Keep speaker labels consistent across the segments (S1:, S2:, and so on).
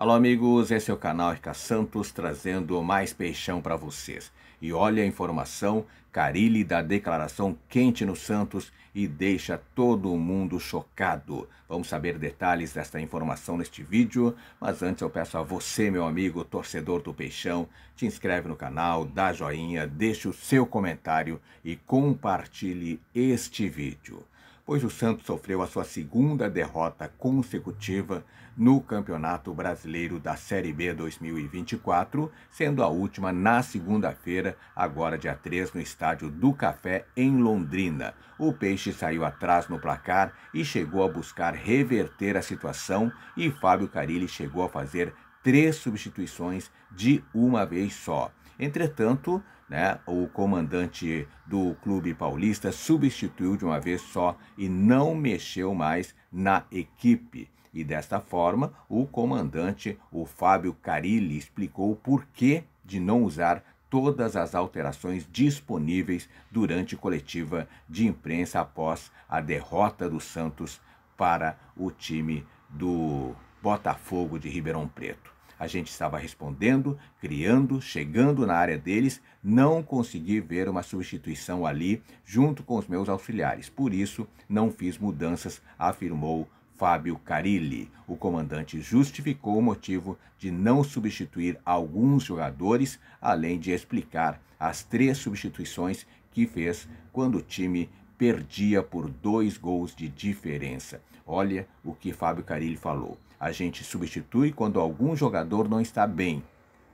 S1: Alô, amigos, esse é o canal Rica Santos trazendo mais peixão para vocês. E olha a informação: Carilli dá declaração quente no Santos e deixa todo mundo chocado. Vamos saber detalhes desta informação neste vídeo, mas antes eu peço a você, meu amigo torcedor do Peixão, te inscreve no canal, dá joinha, deixe o seu comentário e compartilhe este vídeo. Hoje o Santos sofreu a sua segunda derrota consecutiva no Campeonato Brasileiro da Série B 2024, sendo a última na segunda-feira, agora dia 3, no estádio do Café, em Londrina. O Peixe saiu atrás no placar e chegou a buscar reverter a situação e Fábio Carilli chegou a fazer três substituições de uma vez só. Entretanto, né, o comandante do clube paulista substituiu de uma vez só e não mexeu mais na equipe. E desta forma, o comandante, o Fábio Carilli, explicou o porquê de não usar todas as alterações disponíveis durante coletiva de imprensa após a derrota do Santos para o time do Botafogo de Ribeirão Preto. A gente estava respondendo, criando, chegando na área deles, não consegui ver uma substituição ali junto com os meus auxiliares. Por isso, não fiz mudanças, afirmou Fábio Carilli. O comandante justificou o motivo de não substituir alguns jogadores, além de explicar as três substituições que fez quando o time perdia por dois gols de diferença. Olha o que Fábio Carilli falou. A gente substitui quando algum jogador não está bem.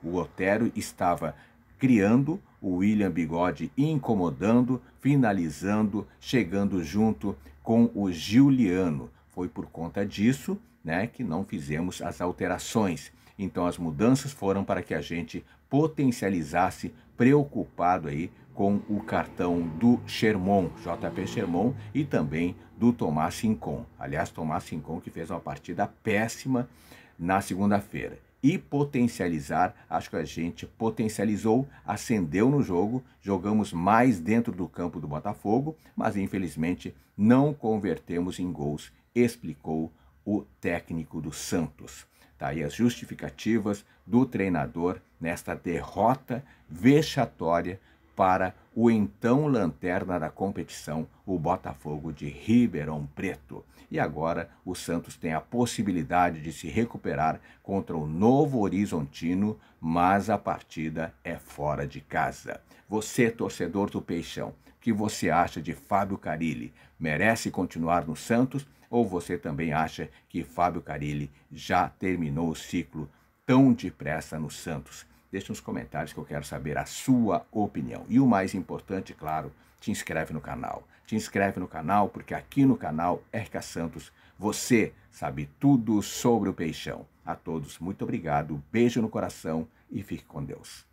S1: O Otero estava criando, o William Bigode incomodando, finalizando, chegando junto com o Giuliano. Foi por conta disso né, que não fizemos as alterações. Então as mudanças foram para que a gente potencializasse preocupado aí com o cartão do Sherman, JP Sherman e também do Tomás Chincon. Aliás, Tomás Chincon que fez uma partida péssima na segunda-feira. E potencializar, acho que a gente potencializou, acendeu no jogo, jogamos mais dentro do campo do Botafogo, mas infelizmente não convertemos em gols, explicou o técnico do Santos. Tá aí as justificativas do treinador nesta derrota vexatória para o então lanterna da competição, o Botafogo de Ribeirão Preto. E agora o Santos tem a possibilidade de se recuperar contra o Novo Horizontino, mas a partida é fora de casa. Você, torcedor do Peixão, o que você acha de Fábio Carilli? Merece continuar no Santos ou você também acha que Fábio Carilli já terminou o ciclo tão depressa no Santos? Deixe nos comentários que eu quero saber a sua opinião. E o mais importante, claro, te inscreve no canal. Te inscreve no canal porque aqui no canal Erca Santos você sabe tudo sobre o peixão. A todos, muito obrigado, beijo no coração e fique com Deus.